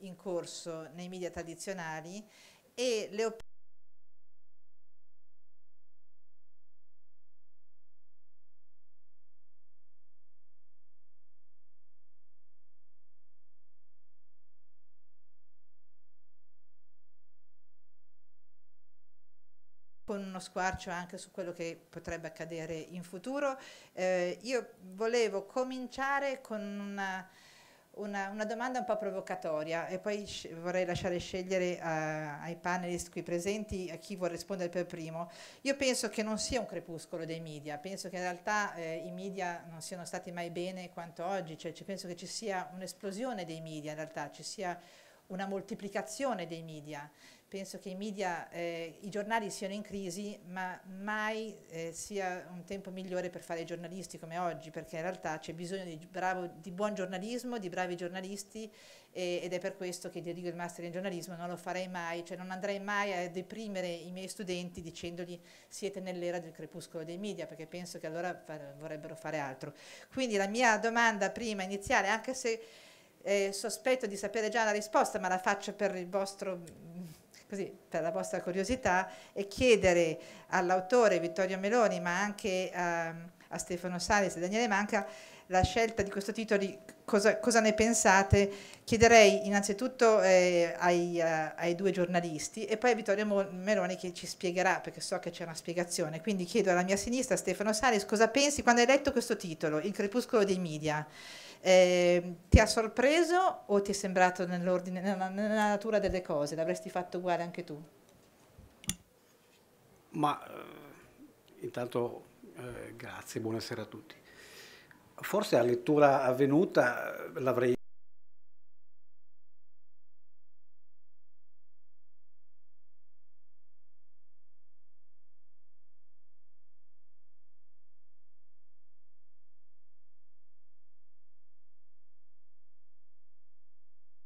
in corso nei media tradizionali e le opinioni con uno squarcio anche su quello che potrebbe accadere in futuro. Eh, io volevo cominciare con una una, una, domanda un po' provocatoria e poi vorrei lasciare scegliere a, eh, ai panelist qui presenti a chi vuole rispondere per primo. Io penso che non sia un crepuscolo dei media, penso che in realtà eh, i media non siano stati mai bene quanto oggi, cioè, penso che ci sia un'esplosione dei media in realtà, ci sia una moltiplicazione dei media penso che i media, eh, i giornali siano in crisi, ma mai eh, sia un tempo migliore per fare giornalisti come oggi, perché in realtà c'è bisogno di, bravo, di, buon giornalismo, di bravi giornalisti e, ed è per questo che dirigo il master in giornalismo, non lo farei mai, cioè non andrei mai a deprimere i miei studenti dicendogli siete nell'era del crepuscolo dei media, perché penso che allora vorrebbero fare altro. Quindi la mia domanda prima iniziale, anche se... Eh, sospetto di sapere già la risposta, ma la faccio per il vostro così per la vostra curiosità e chiedere all'autore Vittorio Meloni ma anche a, ehm, a Stefano Sales e Daniele Manca la scelta di questo titolo cosa, cosa, ne pensate? Chiederei innanzitutto eh, ai, eh, ai, due giornalisti e poi a Vittorio Meloni che ci spiegherà, perché so che c'è una spiegazione. Quindi chiedo alla mia sinistra, Stefano Salis, cosa pensi quando hai letto questo titolo, Il crepuscolo dei media? Eh, ti ha sorpreso o ti è sembrato nell'ordine, nella, nella natura delle cose? L'avresti fatto uguale anche tu? Ma eh, intanto eh, grazie, buonasera a tutti. Forse a lettura avvenuta eh, l'avrei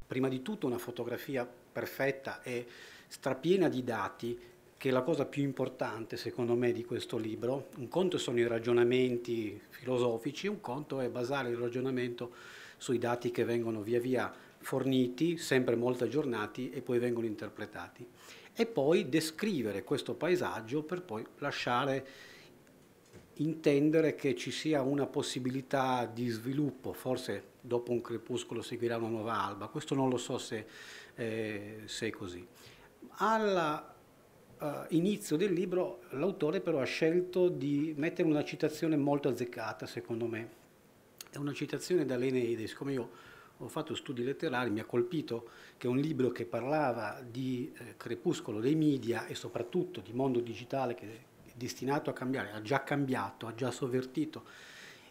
prima di tutto una fotografia perfetta e strapiena di dati che la cosa più importante secondo me di questo libro, un conto sono i ragionamenti filosofici, un conto è basare il ragionamento sui dati che vengono via via forniti, sempre molto aggiornati e poi vengono interpretati. E poi descrivere questo paesaggio per poi lasciare intendere che ci sia una possibilità di sviluppo, forse dopo un crepuscolo seguirà una nuova alba, questo non lo so se, eh, se è così. Alla eh, inizio del libro l'autore però ha scelto di mettere una citazione molto azzeccata, secondo me. È una citazione dall'Eneide, siccome io ho fatto studi letterari, mi ha colpito che un libro che parlava di eh, crepuscolo dei media e soprattutto di mondo digitale che è destinato a cambiare, ha già cambiato, ha già sovvertito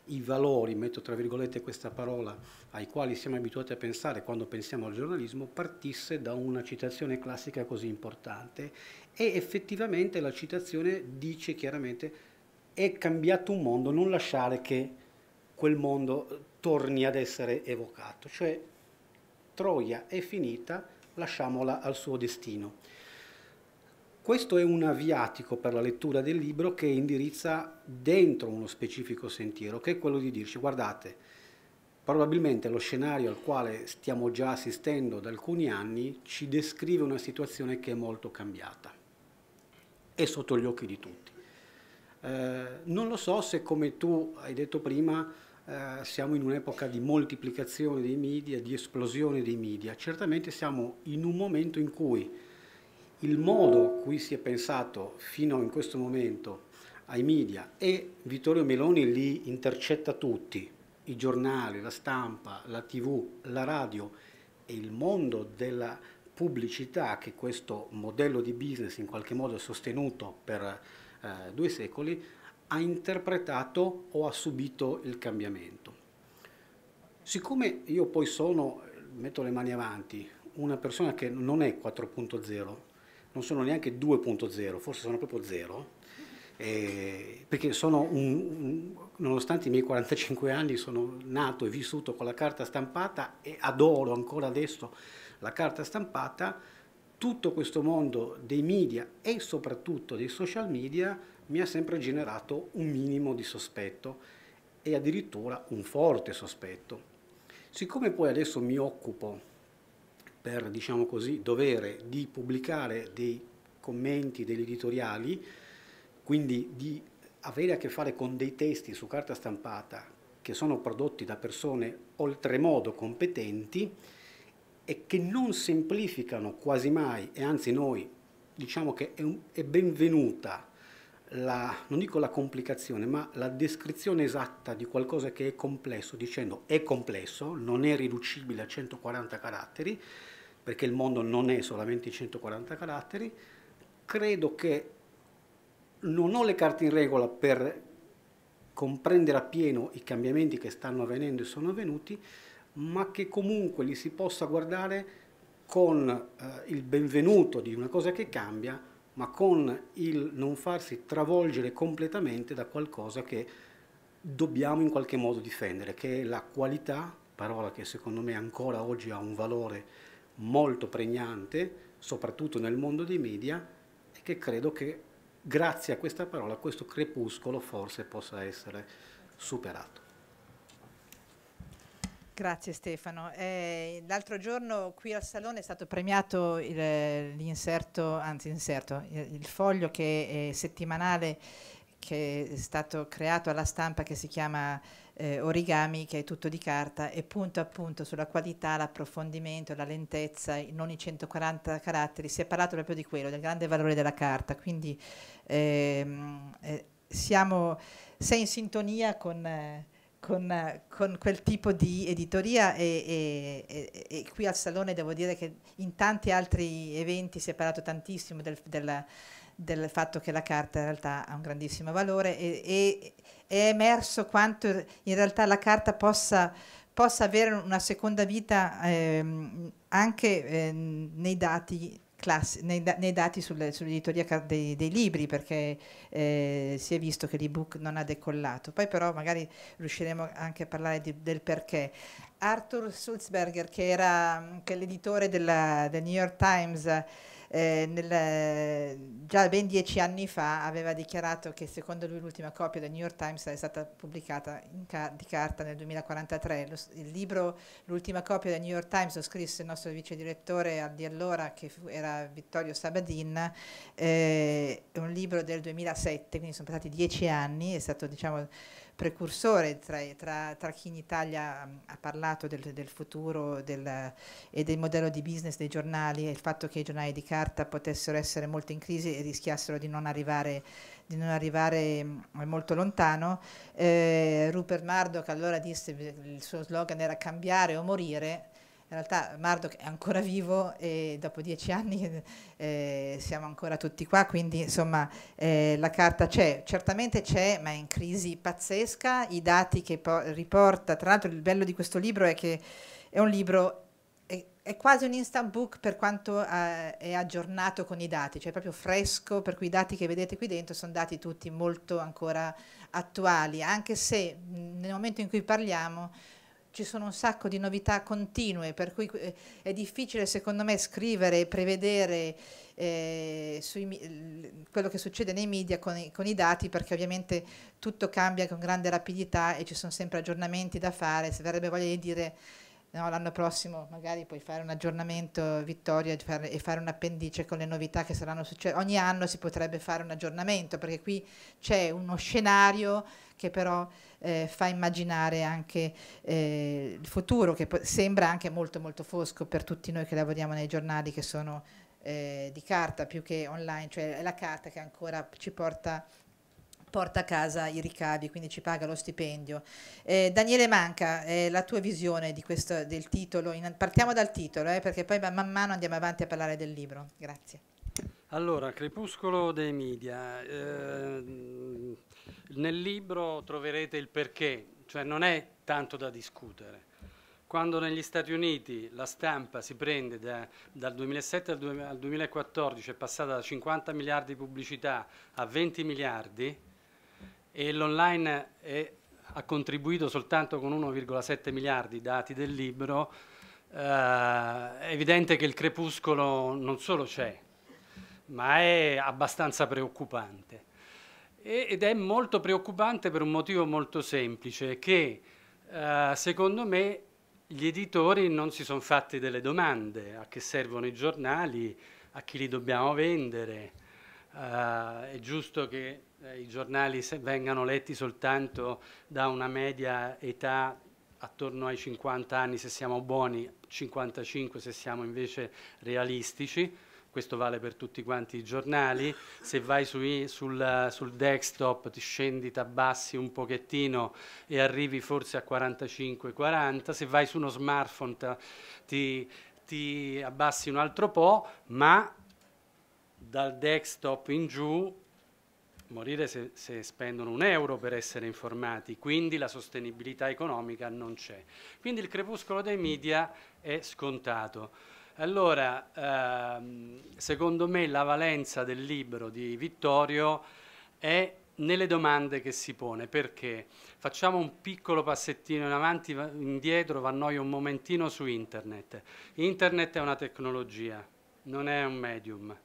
i valori, metto tra virgolette questa parola, ai quali siamo abituati a pensare quando pensiamo al giornalismo, partisse da una citazione classica così importante e effettivamente la citazione dice chiaramente è cambiato un mondo, non lasciare che quel mondo torni ad essere evocato, cioè Troia è finita, lasciamola al suo destino. Questo è un aviatico per la lettura del libro che indirizza dentro uno specifico sentiero, che è quello di dirci guardate, probabilmente lo scenario al quale stiamo già assistendo da alcuni anni ci descrive una situazione che è molto cambiata è sotto gli occhi di tutti. Eh, non lo so se come tu hai detto prima eh, siamo in un'epoca di moltiplicazione dei media, di esplosione dei media, certamente siamo in un momento in cui il modo cui si è pensato fino in questo momento ai media e Vittorio Meloni li intercetta tutti, i giornali, la stampa, la tv, la radio e il mondo della pubblicità che questo modello di business in qualche modo è sostenuto per eh, due secoli, ha interpretato o ha subito il cambiamento. Siccome io poi sono, metto le mani avanti, una persona che non è 4.0, non sono neanche 2.0, forse sono proprio 0, eh, perché sono un, un, nonostante i miei 45 anni sono nato e vissuto con la carta stampata e adoro ancora adesso la carta stampata, tutto questo mondo dei media e soprattutto dei social media mi ha sempre generato un minimo di sospetto e addirittura un forte sospetto. Siccome poi adesso mi occupo per, diciamo così, dovere di pubblicare dei commenti, degli editoriali, quindi di avere a che fare con dei testi su carta stampata che sono prodotti da persone oltremodo competenti, e che non semplificano quasi mai, e anzi noi diciamo che è, un, è benvenuta la, non dico la complicazione, ma la descrizione esatta di qualcosa che è complesso, dicendo è complesso, non è riducibile a 140 caratteri, perché il mondo non è solamente 140 caratteri, credo che non ho le carte in regola per comprendere appieno i cambiamenti che stanno avvenendo e sono avvenuti, ma che comunque li si possa guardare con eh, il benvenuto di una cosa che cambia, ma con il non farsi travolgere completamente da qualcosa che dobbiamo in qualche modo difendere, che è la qualità, parola che secondo me ancora oggi ha un valore molto pregnante, soprattutto nel mondo dei media, e che credo che grazie a questa parola questo crepuscolo forse possa essere superato. Grazie Stefano. Eh, l'altro giorno qui al Salone è stato premiato il, l'inserto, anzi inserto, il, il foglio che è settimanale che è stato creato alla stampa che si chiama eh, Origami, che è tutto di carta e punto a punto sulla qualità, l'approfondimento, la lentezza, non i 140 caratteri, si è parlato proprio di quello, del grande valore della carta, quindi ehm, eh, siamo, sei in sintonia con eh, con, con, quel tipo di editoria e, e, e, e, qui al Salone devo dire che in tanti altri eventi si è parlato tantissimo del, del, del fatto che la carta in realtà ha un grandissimo valore e, è emerso quanto in realtà la carta possa, possa avere una seconda vita ehm, anche ehm, nei dati Classi, nei, nei, dati sull'editoria sull dei, dei, libri perché eh, si è visto che l'ebook non ha decollato. Poi però magari riusciremo anche a parlare di, del perché. Arthur Sulzberger, che era l'editore del New York Times, eh, nel, già ben dieci anni fa aveva dichiarato che secondo lui l'ultima copia del New York Times è stata pubblicata ca- di carta nel 2043. Lo, il libro L'ultima copia del New York Times lo scrisse il nostro vice direttore di allora, che fu, era Vittorio Sabadin, eh, è un libro del 2007, quindi sono passati dieci anni, è stato diciamo precursore tra, tra, tra chi in Italia mm, ha parlato del, del futuro del, e del modello di business dei giornali e il fatto che i giornali di carta potessero essere molto in crisi e rischiassero di non arrivare di non arrivare mm, molto lontano. Eh, Rupert Murdoch allora disse il suo slogan era cambiare o morire in realtà Murdoch è ancora vivo e dopo dieci anni eh, siamo ancora tutti qua, quindi insomma eh, la carta c'è, certamente c'è, ma è in crisi pazzesca, i dati che riporta, tra l'altro il bello di questo libro è che è un libro è quasi un instant book per quanto eh, è aggiornato con i dati, cioè è proprio fresco, per cui i dati che vedete qui dentro sono dati tutti molto ancora attuali, anche se nel momento in cui parliamo ci sono un sacco di novità continue, per cui eh, è difficile secondo me scrivere e prevedere eh, sui, quello che succede nei media con i, con i, dati, perché ovviamente tutto cambia con grande rapidità e ci sono sempre aggiornamenti da fare, se verrebbe voglia di dire no, l'anno prossimo magari puoi fare un aggiornamento Vittoria e fare un appendice con le novità che saranno successe. Ogni anno si potrebbe fare un aggiornamento perché qui c'è uno scenario che però eh, fa immaginare anche eh, il futuro che sembra anche molto molto fosco per tutti noi che lavoriamo nei giornali che sono eh, di carta più che online, cioè è la carta che ancora ci porta porta a casa i ricavi, quindi ci paga lo stipendio. Eh, Daniele Manca, eh, la tua visione questo, del titolo, in, partiamo dal titolo eh, perché poi man mano andiamo avanti a parlare del libro. Grazie. Allora, Crepuscolo dei media. Eh, nel libro troverete il perché, cioè non è tanto da discutere. Quando negli Stati Uniti la stampa si prende da, dal 2007 al 2014, è passata da 50 miliardi di pubblicità a 20 miliardi, e l'online ha contribuito soltanto con 1,7 miliardi dati del libro, eh, è evidente che il crepuscolo non solo c'è, ma è abbastanza preoccupante. ed è molto preoccupante per un motivo molto semplice, che eh, secondo me gli editori non si sono fatti delle domande a che servono i giornali, a chi li dobbiamo vendere, eh, è giusto che eh, i giornali vengano letti soltanto da una media età attorno ai 50 anni se siamo buoni, 55 se siamo invece realistici, questo vale per tutti quanti i giornali, se vai sui, sul, sul, desktop ti scendi, ti abbassi un pochettino e arrivi forse a 45-40, se vai su uno smartphone ti, ti abbassi un altro po', ma dal desktop in giù morire se, se, spendono un euro per essere informati, quindi la sostenibilità economica non c'è. Quindi il crepuscolo dei media è scontato. Allora, ehm, secondo me la valenza del libro di Vittorio è nelle domande che si pone, perché facciamo un piccolo passettino in avanti, indietro, va noi un momentino su internet. Internet è una tecnologia, non è un medium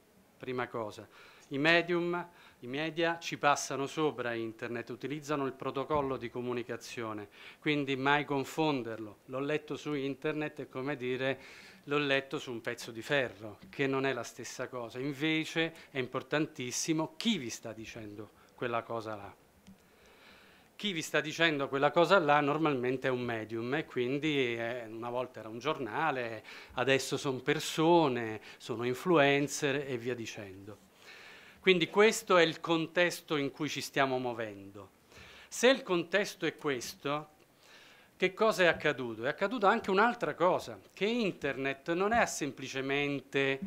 prima cosa. I medium, i media ci passano sopra internet, utilizzano il protocollo di comunicazione, quindi mai confonderlo. L'ho letto su internet è come dire l'ho letto su un pezzo di ferro, che non è la stessa cosa. Invece è importantissimo chi vi sta dicendo quella cosa là chi vi sta dicendo quella cosa là normalmente è un medium e quindi eh, una volta era un giornale, adesso sono persone, sono influencer e via dicendo. Quindi questo è il contesto in cui ci stiamo muovendo. Se il contesto è questo, che cosa è accaduto? È accaduta anche un'altra cosa, che internet non è semplicemente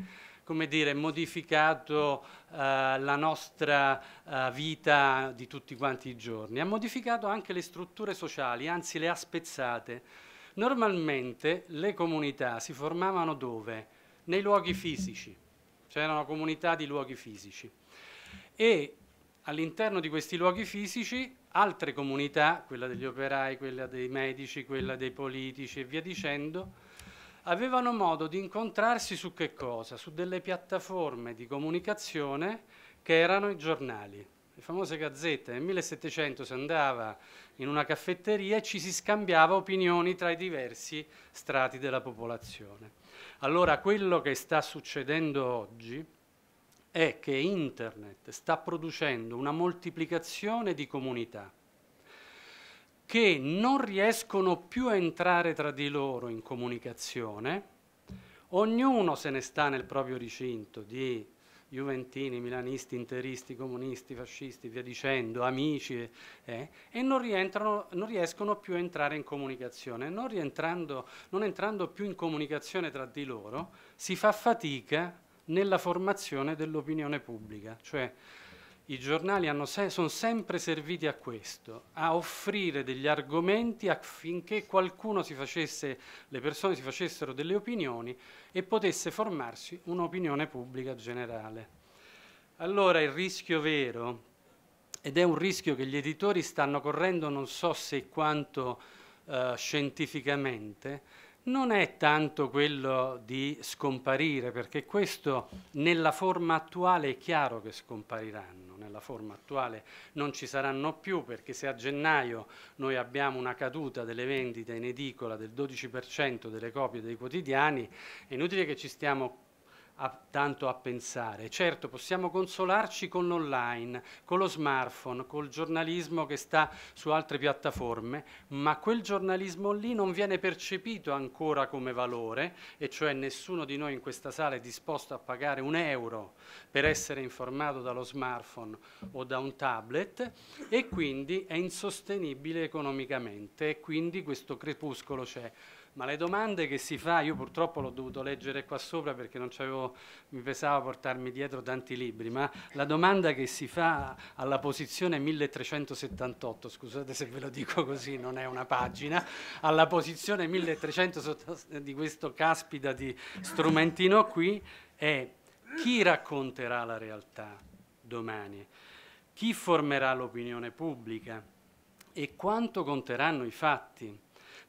come dire, modificato eh, la nostra eh, vita di tutti quanti i giorni, ha modificato anche le strutture sociali, anzi le ha spezzate. Normalmente le comunità si formavano dove? Nei luoghi fisici, c'erano comunità di luoghi fisici e all'interno di questi luoghi fisici altre comunità, quella degli operai, quella dei medici, quella dei politici e via dicendo, avevano modo di incontrarsi su che cosa? Su delle piattaforme di comunicazione che erano i giornali, le famose gazzette. Nel 1700 si andava in una caffetteria e ci si scambiava opinioni tra i diversi strati della popolazione. Allora quello che sta succedendo oggi è che Internet sta producendo una moltiplicazione di comunità che non riescono più a entrare tra di loro in comunicazione, ognuno se ne sta nel proprio recinto di juventini, milanisti, interisti, comunisti, fascisti, via dicendo, amici, eh, e non, non, riescono più a entrare in comunicazione. Non, non entrando più in comunicazione tra di loro, si fa fatica nella formazione dell'opinione pubblica, cioè i giornali se sono sempre serviti a questo, a offrire degli argomenti affinché qualcuno si facesse, le persone si facessero delle opinioni e potesse formarsi un'opinione pubblica generale. Allora il rischio vero, ed è un rischio che gli editori stanno correndo non so se quanto eh, scientificamente, non è tanto quello di scomparire, perché questo nella forma attuale è chiaro che scompariranno nella forma attuale non ci saranno più perché se a gennaio noi abbiamo una caduta delle vendite in edicola del 12% delle copie dei quotidiani, è inutile che ci stiamo a, tanto a pensare. Certo, possiamo consolarci con l'online, con lo smartphone, col giornalismo che sta su altre piattaforme, ma quel giornalismo lì non viene percepito ancora come valore, e cioè nessuno di noi in questa sala è disposto a pagare un euro per essere informato dallo smartphone o da un tablet e quindi è insostenibile economicamente e quindi questo crepuscolo c'è ma le domande che si fa, io purtroppo l'ho dovuto leggere qua sopra perché non mi pesava portarmi dietro tanti libri, ma la domanda che si fa alla posizione 1378, scusate se ve lo dico così, non è una pagina, alla posizione 1378 di questo caspita di strumentino qui è chi racconterà la realtà domani, chi formerà l'opinione pubblica e quanto conteranno i fatti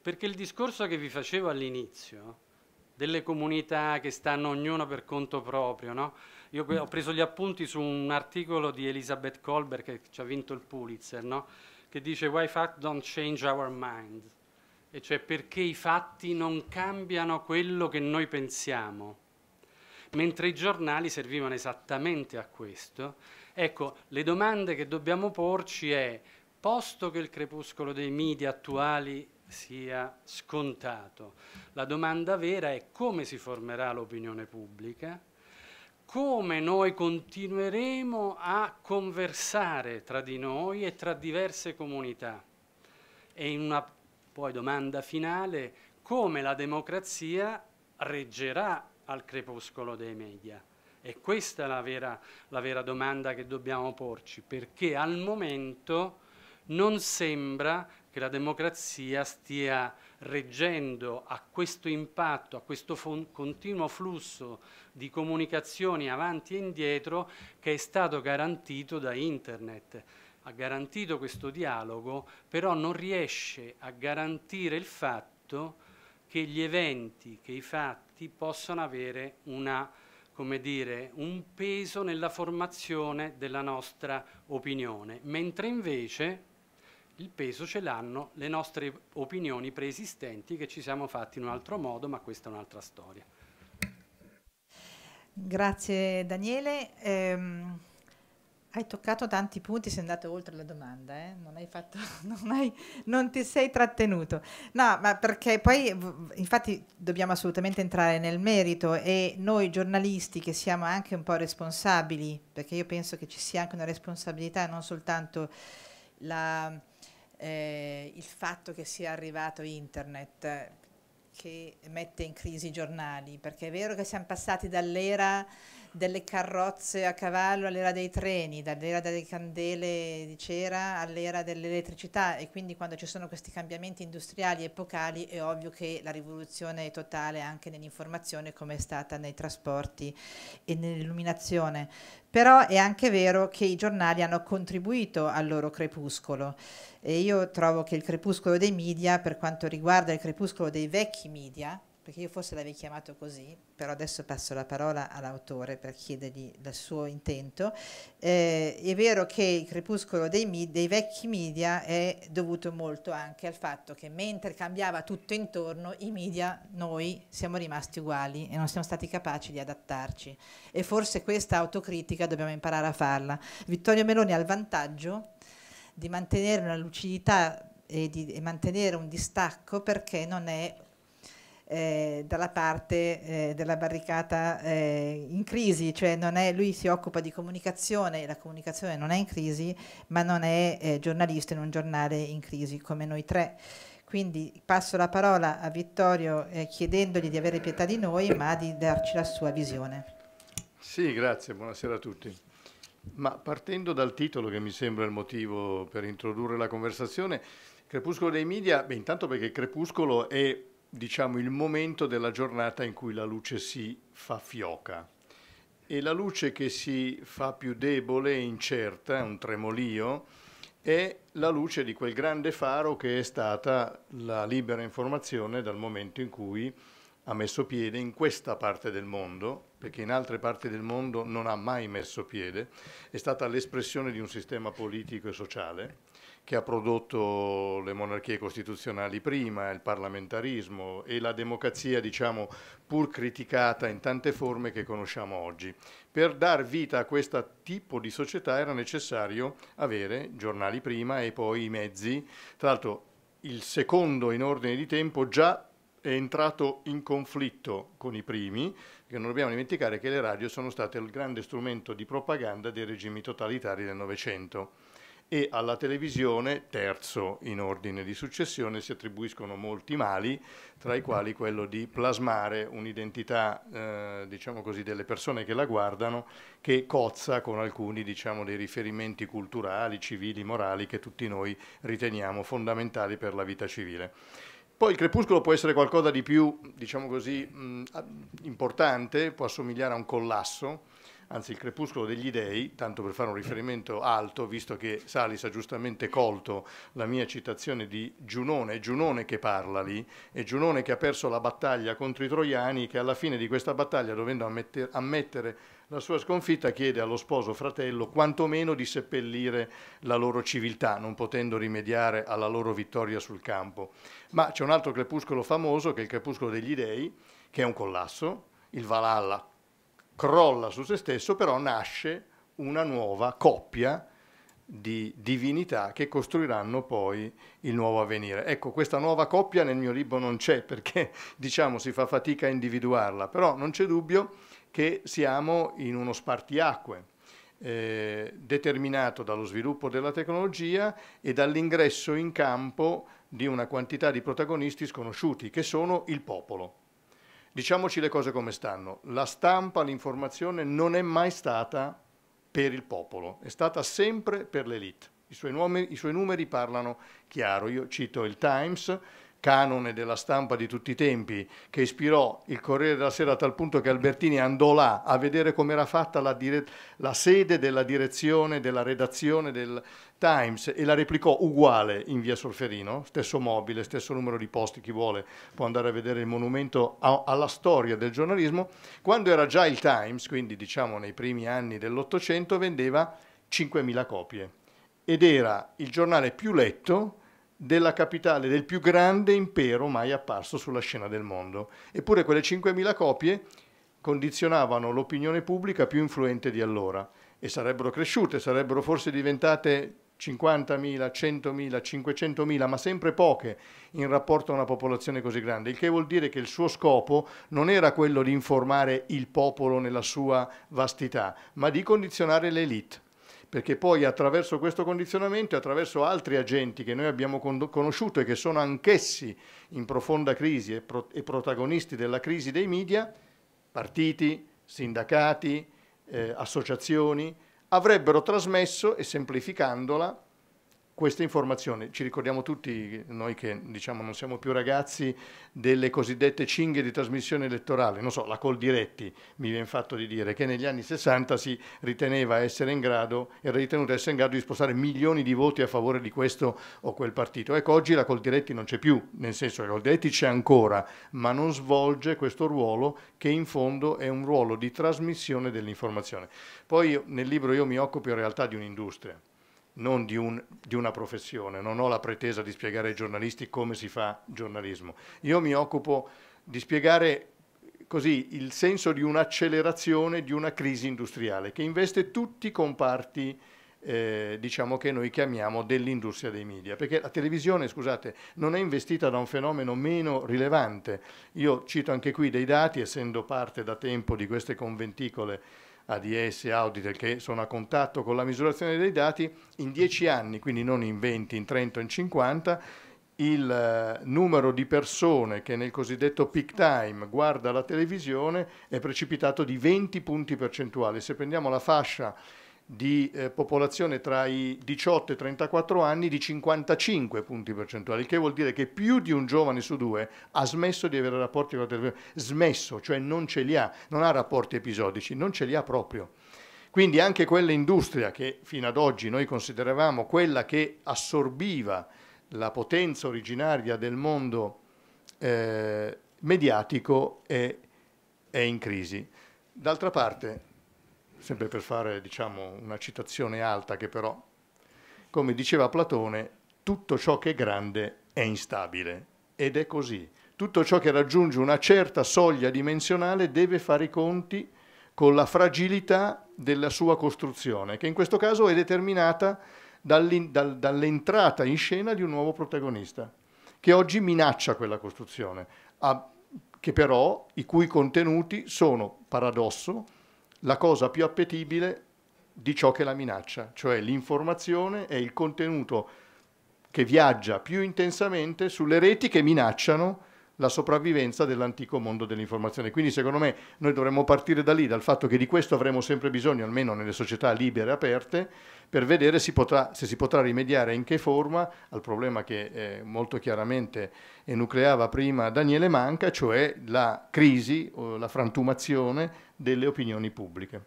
perché il discorso che vi facevo all'inizio, delle comunità che stanno ognuna per conto proprio, no? Io ho preso gli appunti su un articolo di Elizabeth Colbert che ci ha vinto il Pulitzer, no? che dice Why facts don't change our mind, e cioè perché i fatti non cambiano quello che noi pensiamo. Mentre i giornali servivano esattamente a questo, ecco, le domande che dobbiamo porci è, posto che il crepuscolo dei media attuali sia scontato. La domanda vera è come si formerà l'opinione pubblica, come noi continueremo a conversare tra di noi e tra diverse comunità e in una poi domanda finale come la democrazia reggerà al crepuscolo dei media. E questa è la vera, la vera domanda che dobbiamo porci, perché al momento non sembra che la democrazia stia reggendo a questo impatto, a questo continuo flusso di comunicazioni avanti e indietro che è stato garantito da Internet. Ha garantito questo dialogo, però non riesce a garantire il fatto che gli eventi, che i fatti possano avere una, dire, un peso nella formazione della nostra opinione, mentre invece il peso ce l'hanno le nostre opinioni preesistenti che ci siamo fatti in un altro modo, ma questa è un'altra storia. Grazie Daniele. Eh, hai toccato tanti punti, sei andato oltre la domanda, eh? non, hai fatto, non, hai, non, ti sei trattenuto. No, ma perché poi infatti dobbiamo assolutamente entrare nel merito e noi giornalisti che siamo anche un po' responsabili, perché io penso che ci sia anche una responsabilità, non soltanto la, eh, il fatto che sia arrivato internet che mette in crisi i giornali, perché è vero che siamo passati dall'era delle carrozze a cavallo all'era dei treni, dall'era delle candele di cera all'era dell'elettricità e quindi quando ci sono questi cambiamenti industriali epocali è ovvio che la rivoluzione è totale anche nell'informazione come è stata nei trasporti e nell'illuminazione, però è anche vero che i giornali hanno contribuito al loro crepuscolo e io trovo che il crepuscolo dei media, per quanto riguarda il crepuscolo dei vecchi media, perché io forse l'avevo chiamato così, però adesso passo la parola all'autore per chiedergli il suo intento. Eh, è vero che il crepuscolo dei, dei, vecchi media è dovuto molto anche al fatto che mentre cambiava tutto intorno, i media, noi siamo rimasti uguali e non siamo stati capaci di adattarci. E forse questa autocritica dobbiamo imparare a farla. Vittorio Meloni ha il vantaggio di mantenere una lucidità e di e mantenere un distacco perché non è eh, dalla parte eh, della barricata eh, in crisi, cioè è, lui si occupa di comunicazione e la comunicazione non è in crisi, ma non è eh, giornalista in un giornale in crisi come noi tre. Quindi passo la parola a Vittorio eh, chiedendogli di avere pietà di noi, ma di darci la sua visione. Sì, grazie, buonasera a tutti. Ma partendo dal titolo che mi sembra il motivo per introdurre la conversazione, Crepuscolo dei media, beh, intanto perché Crepuscolo è diciamo, il momento della giornata in cui la luce si fa fioca. E la luce che si fa più debole e incerta, un tremolio, è la luce di quel grande faro che è stata la libera informazione dal momento in cui ha messo piede in questa parte del mondo, perché in altre parti del mondo non ha mai messo piede, è stata l'espressione di un sistema politico e sociale che ha prodotto le monarchie costituzionali prima, il parlamentarismo e la democrazia, diciamo, pur criticata in tante forme che conosciamo oggi. Per dar vita a questo tipo di società era necessario avere giornali prima e poi i mezzi. Tra l'altro il secondo in ordine di tempo già è entrato in conflitto con i primi, perché non dobbiamo dimenticare che le radio sono state il grande strumento di propaganda dei regimi totalitari del Novecento e alla televisione, terzo in ordine di successione, si attribuiscono molti mali, tra i quali quello di plasmare un'identità, eh, diciamo così, delle persone che la guardano, che cozza con alcuni, diciamo, dei riferimenti culturali, civili, morali che tutti noi riteniamo fondamentali per la vita civile. Poi il crepuscolo può essere qualcosa di più, diciamo così, mh, mm, importante, può assomigliare a un collasso, anzi il crepuscolo degli dei, tanto per fare un riferimento alto, visto che Salis ha giustamente colto la mia citazione di Giunone, è Giunone che parla lì, è Giunone che ha perso la battaglia contro i troiani, che alla fine di questa battaglia, dovendo ammetter, ammettere la sua sconfitta chiede allo sposo fratello quantomeno di seppellire la loro civiltà, non potendo rimediare alla loro vittoria sul campo. Ma c'è un altro crepuscolo famoso, che è il crepuscolo degli dei, che è un collasso, il Valhalla crolla su se stesso, però nasce una nuova coppia di divinità che costruiranno poi il nuovo avvenire. Ecco, questa nuova coppia nel mio libro non c'è perché diciamo si fa fatica a individuarla, però non c'è dubbio che siamo in uno spartiacque eh, determinato dallo sviluppo della tecnologia e dall'ingresso in campo di una quantità di protagonisti sconosciuti che sono il popolo. Diciamoci le cose come stanno. La stampa, l'informazione non è mai stata per il popolo, è stata sempre per l'elite. I, I suoi, numeri parlano chiaro. Io cito il Times, canone della stampa di tutti i tempi, che ispirò il Corriere della Sera a tal punto che Albertini andò là a vedere come era fatta la, dire- la sede della direzione, della redazione del Times e la replicò uguale in via Solferino, stesso mobile, stesso numero di posti, chi vuole può andare a vedere il monumento a- alla storia del giornalismo, quando era già il Times, quindi diciamo nei primi anni dell'Ottocento, vendeva 5.000 copie ed era il giornale più letto della capitale del più grande impero mai apparso sulla scena del mondo. Eppure quelle 5.000 copie condizionavano l'opinione pubblica più influente di allora e sarebbero cresciute, sarebbero forse diventate 50.000, 100.000, 500.000, ma sempre poche in rapporto a una popolazione così grande, il che vuol dire che il suo scopo non era quello di informare il popolo nella sua vastità, ma di condizionare l'elite perché poi attraverso questo condizionamento e attraverso altri agenti che noi abbiamo conosciuto e che sono anch'essi in profonda crisi e, pro e protagonisti della crisi dei media, partiti, sindacati, eh, associazioni, avrebbero trasmesso, e semplificandola, queste informazioni. Ci ricordiamo tutti, noi che diciamo non siamo più ragazzi, delle cosiddette cinghie di trasmissione elettorale, non so, la Col Diretti, mi viene fatto di dire, che negli anni 60 si riteneva essere in grado, era ritenuta essere in grado di spostare milioni di voti a favore di questo o quel partito. Ecco, oggi la Col Diretti non c'è più, nel senso che la Col Diretti c'è ancora, ma non svolge questo ruolo che in fondo è un ruolo di trasmissione dell'informazione. Poi nel libro io mi occupo in realtà di un'industria non di, un, di, una professione, non ho la pretesa di spiegare ai giornalisti come si fa giornalismo. Io mi occupo di spiegare così il senso di un'accelerazione di una crisi industriale che investe tutti i comparti eh, diciamo che noi chiamiamo dell'industria dei media, perché la televisione, scusate, non è investita da un fenomeno meno rilevante. Io cito anche qui dei dati, essendo parte da tempo di queste conventicole ADS, Auditor che sono a contatto con la misurazione dei dati, in 10 anni, quindi non in 20, in 30 in 50, il eh, numero di persone che nel cosiddetto peak time guarda la televisione è precipitato di 20 punti percentuali. Se prendiamo la fascia di eh, popolazione tra i 18 e i 34 anni di 55 punti percentuali, il che vuol dire che più di un giovane su due ha smesso di avere rapporti con la televisione, smesso, cioè non ce li ha, non ha rapporti episodici, non ce li ha proprio. Quindi anche quell'industria che fino ad oggi noi consideravamo quella che assorbiva la potenza originaria del mondo eh, mediatico è, è in crisi. D'altra parte, sempre per fare diciamo, una citazione alta che però, come diceva Platone, tutto ciò che è grande è instabile ed è così. Tutto ciò che raggiunge una certa soglia dimensionale deve fare i conti con la fragilità della sua costruzione, che in questo caso è determinata dall'entrata in scena di un nuovo protagonista, che oggi minaccia quella costruzione, che però i cui contenuti sono, paradosso, la cosa più appetibile di ciò che la minaccia, cioè l'informazione è il contenuto che viaggia più intensamente sulle reti che minacciano la sopravvivenza dell'antico mondo dell'informazione. Quindi secondo me noi dovremmo partire da lì, dal fatto che di questo avremo sempre bisogno, almeno nelle società libere e aperte, per vedere si potrà, se si potrà rimediare in che forma al problema che eh, molto chiaramente enucleava prima Daniele Manca, cioè la crisi o la frantumazione delle opinioni pubbliche.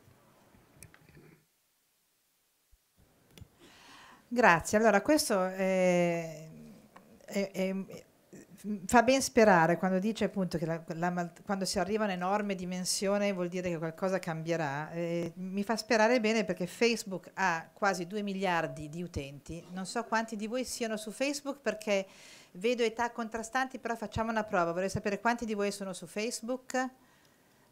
Grazie, allora questo è, è, è fa ben sperare quando dice appunto che la, la, quando si arriva a un'enorme dimensione vuol dire che qualcosa cambierà, eh, mi fa sperare bene perché Facebook ha quasi 2 miliardi di utenti, non so quanti di voi siano su Facebook perché vedo età contrastanti, però facciamo una prova, vorrei sapere quanti di voi sono su Facebook.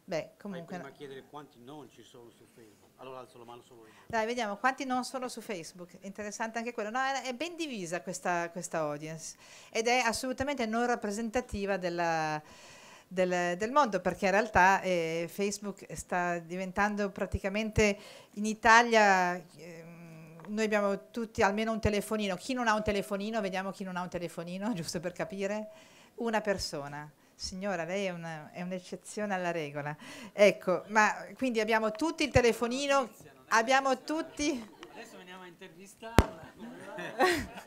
Beh, comunque... Ma chiedere quanti non ci sono su Facebook. Allora alzo la mano solo io. Dai, vediamo quanti non sono su Facebook. Interessante anche quello. No, è ben divisa questa, questa audience ed è assolutamente non rappresentativa della, del, del, mondo perché in realtà eh, Facebook sta diventando praticamente in Italia... Eh, noi abbiamo tutti almeno un telefonino. Chi non ha un telefonino, vediamo chi non ha un telefonino, giusto per capire. Una persona. Signora, lei è, una, è un'eccezione alla regola. Ecco, ma quindi abbiamo tutti il telefonino, abbiamo tutti... Adesso veniamo a intervistarla.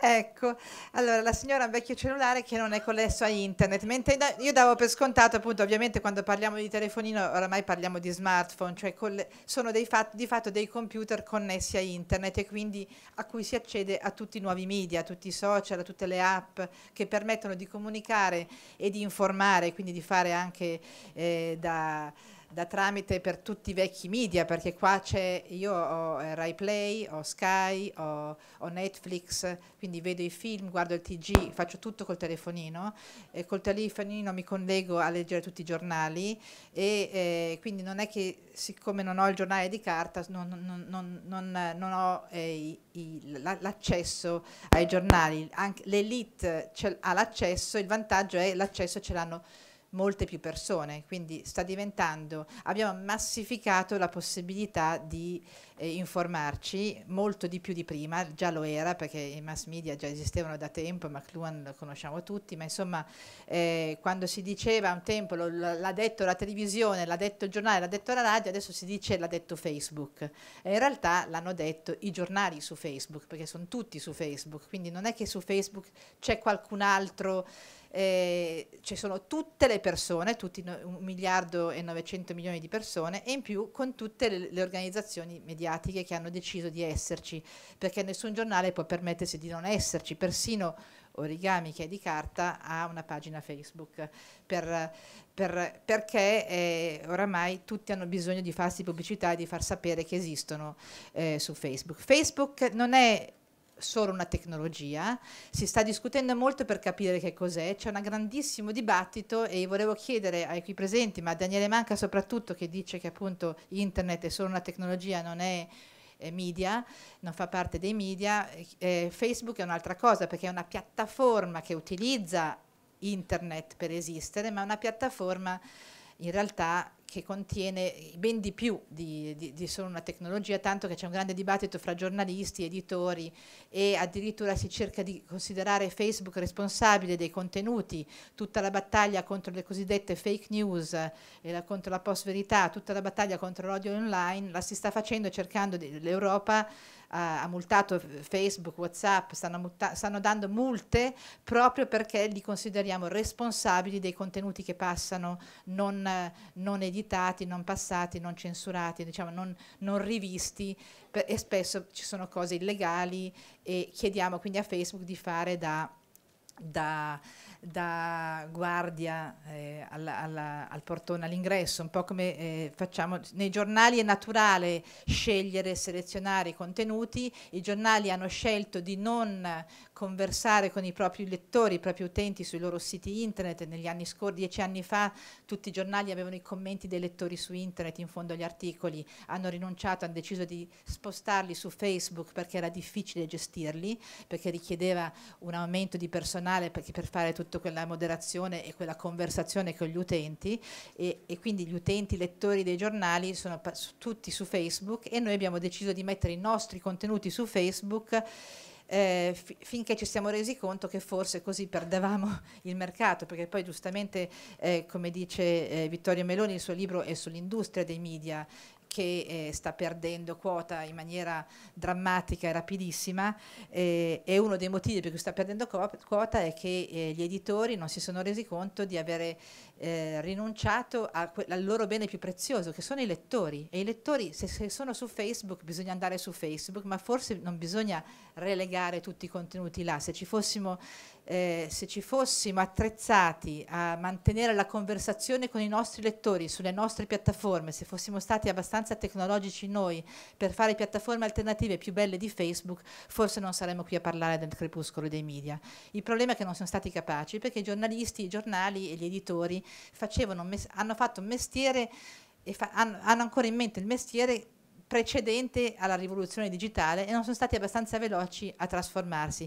Ecco, allora la signora ha un vecchio cellulare che non è connesso a internet, mentre io davo per scontato, appunto, ovviamente quando parliamo di telefonino oramai parliamo di smartphone, cioè le, sono fat, di fatto dei computer connessi a internet e quindi a cui si accede a tutti i nuovi media, a tutti i social, a tutte le app che permettono di comunicare e di informare, quindi di fare anche eh, da da tramite per tutti i vecchi media, perché qua c'è, io ho eh, Rai Play, ho Sky, ho, ho, Netflix, quindi vedo i film, guardo il TG, faccio tutto col telefonino, e col telefonino mi collego a leggere tutti i giornali e eh, quindi non è che siccome non ho il giornale di carta non, non, non, non ho eh, l'accesso ai giornali, l'elite ha l'accesso, il vantaggio è l'accesso ce l'hanno molte più persone, quindi sta diventando, abbiamo massificato la possibilità di eh, informarci molto di più di prima, già lo era perché i mass media già esistevano da tempo, McLuhan lo conosciamo tutti, ma insomma eh, quando si diceva un tempo lo, l'ha detto la televisione, l'ha detto il giornale, l'ha detto la radio, adesso si dice l'ha detto Facebook. E in realtà l'hanno detto i giornali su Facebook, perché sono tutti su Facebook, quindi non è che su Facebook c'è qualcun altro eh, ci sono tutte le persone, tutti no, un miliardo e 900 milioni di persone e in più con tutte le, le, organizzazioni mediatiche che hanno deciso di esserci, perché nessun giornale può permettersi di non esserci, persino Origami che è di carta ha una pagina Facebook per, per, perché eh, oramai tutti hanno bisogno di farsi pubblicità e di far sapere che esistono eh, su Facebook. Facebook non è solo una tecnologia, si sta discutendo molto per capire che cos'è, c'è un grandissimo dibattito e volevo chiedere ai qui presenti, ma a Daniele Manca soprattutto che dice che appunto internet è solo una tecnologia, non è media, non fa parte dei media, eh, Facebook è un'altra cosa perché è una piattaforma che utilizza internet per esistere, ma è una piattaforma in realtà che contiene ben di più di, di, di solo una tecnologia, tanto che c'è un grande dibattito fra giornalisti, editori e addirittura si cerca di considerare Facebook responsabile dei contenuti, tutta la battaglia contro le cosiddette fake news, e eh, la, contro la post verità, tutta la battaglia contro l'odio online, la si sta facendo cercando di, l'Europa ha, multato Facebook, Whatsapp, stanno, multa- stanno, dando multe proprio perché li consideriamo responsabili dei contenuti che passano non, non editati editati, non passati, non censurati, diciamo, non, non rivisti e spesso ci sono cose illegali e chiediamo quindi a Facebook di fare da, da, da guardia eh, alla, alla, al portone all'ingresso, un po' come eh, facciamo nei giornali è naturale scegliere e selezionare i contenuti, i giornali hanno scelto di non conversare con i propri lettori, i propri utenti sui loro siti internet. Negli anni scorsi, dieci anni fa, tutti i giornali avevano i commenti dei lettori su internet in fondo agli articoli, hanno rinunciato, hanno deciso di spostarli su Facebook perché era difficile gestirli, perché richiedeva un aumento di personale per fare tutta quella moderazione e quella conversazione con gli utenti e, e quindi gli utenti, i lettori dei giornali sono tutti su Facebook e noi abbiamo deciso di mettere i nostri contenuti su Facebook eh, fi- finché ci siamo resi conto che forse così perdevamo il mercato, perché poi giustamente, eh, come dice eh, Vittorio Meloni, il suo libro è sull'industria dei media, che eh, sta perdendo quota in maniera drammatica e rapidissima eh, e uno dei motivi per cui sta perdendo quota è che eh, gli editori non si sono resi conto di avere eh, rinunciato al loro bene più prezioso che sono i lettori e i lettori se, se, sono su Facebook bisogna andare su Facebook ma forse non bisogna relegare tutti i contenuti là se ci fossimo eh, se ci fossimo attrezzati a mantenere la conversazione con i nostri lettori sulle nostre piattaforme, se fossimo stati abbastanza tecnologici noi per fare piattaforme alternative più belle di Facebook, forse non saremmo qui a parlare del crepuscolo dei media. Il problema è che non siamo stati capaci perché i giornalisti, i giornali e gli editori hanno fatto un mestiere e hanno ancora in mente il mestiere precedente alla rivoluzione digitale e non sono stati abbastanza veloci a trasformarsi